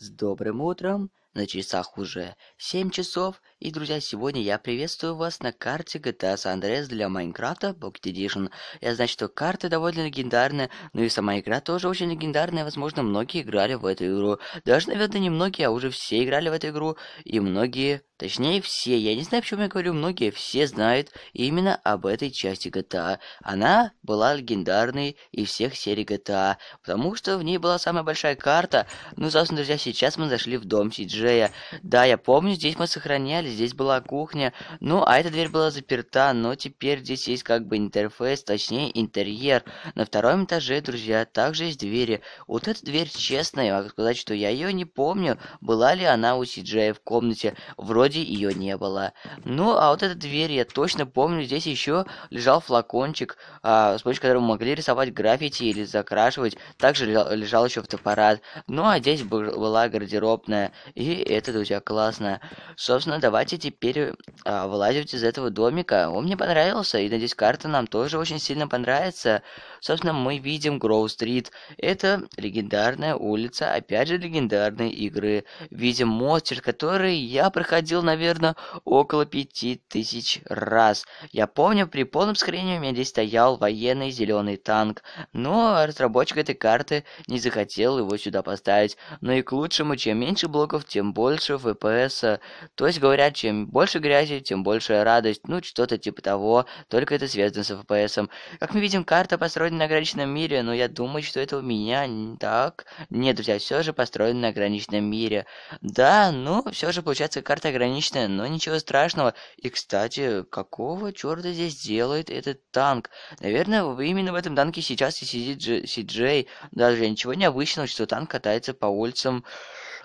с добрым утром, на часах уже 7 часов, и, друзья, сегодня я приветствую вас на карте GTA San Andreas для Майнкрафта Pocket Edition. Я знаю, что карты довольно легендарная, но и сама игра тоже очень легендарная, возможно, многие играли в эту игру. Даже, наверное, не многие, а уже все играли в эту игру, и многие, точнее, все, я не знаю, почему я говорю многие, все знают именно об этой части GTA. Она была легендарной из всех серий GTA, потому что в ней была самая большая карта. Ну, собственно, друзья, сейчас мы зашли в дом Сиджи. Джея. «Да, я помню, здесь мы сохраняли, здесь была кухня. Ну, а эта дверь была заперта, но теперь здесь есть как бы интерфейс, точнее интерьер. На втором этаже, друзья, также есть двери. Вот эта дверь, честно, я могу сказать, что я ее не помню, была ли она у Сиджея в комнате. Вроде ее не было. Ну, а вот эта дверь, я точно помню, здесь еще лежал флакончик, а, с помощью которого могли рисовать граффити или закрашивать. Также лежал, лежал еще фотоаппарат. Ну, а здесь была гардеробная. И это, друзья, классно. Собственно, давайте теперь а, вылазить из этого домика. Он мне понравился, и, надеюсь, карта нам тоже очень сильно понравится. Собственно, мы видим Гроу-стрит. Это легендарная улица, опять же, легендарные игры. Видим мост, который я проходил, наверное, около пяти тысяч раз. Я помню, при полном скрине у меня здесь стоял военный зеленый танк, но разработчик этой карты не захотел его сюда поставить. Но ну и к лучшему, чем меньше блоков, тем тем больше FPS. То есть, говорят, чем больше грязи, тем большая радость. Ну, что-то типа того, только это связано с FPS. Как мы видим, карта построена на ограниченном мире, но я думаю, что это у меня не так. Нет, друзья, все же построена на ограниченном мире. Да, ну, все же получается карта ограниченная, но ничего страшного. И, кстати, какого черта здесь делает этот танк? Наверное, именно в этом танке сейчас и сидит Си Джей. Даже ничего необычного, что танк катается по улицам.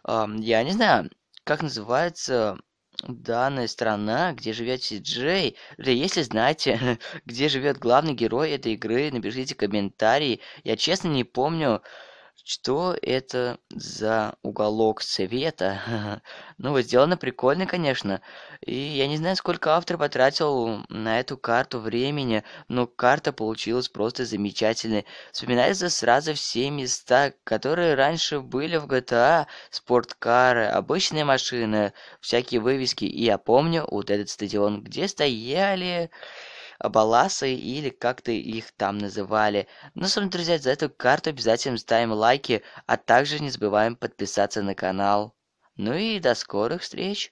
Я не знаю, как называется данная страна, где живет Сиджей. или если знаете, где живет главный герой этой игры, напишите комментарий. Я честно не помню, что это за уголок света. ну, вот сделано прикольно, конечно. И я не знаю, сколько автор потратил на эту карту времени, но карта получилась просто замечательной. Вспоминаются сразу все места, которые раньше были в GTA. А. Спорткары, обычные машины, всякие вывески. И я помню вот этот стадион, где стояли баласы или как-то их там называли. Но с вами, друзья, за эту карту обязательно ставим лайки, а также не забываем подписаться на канал. Ну и до скорых встреч!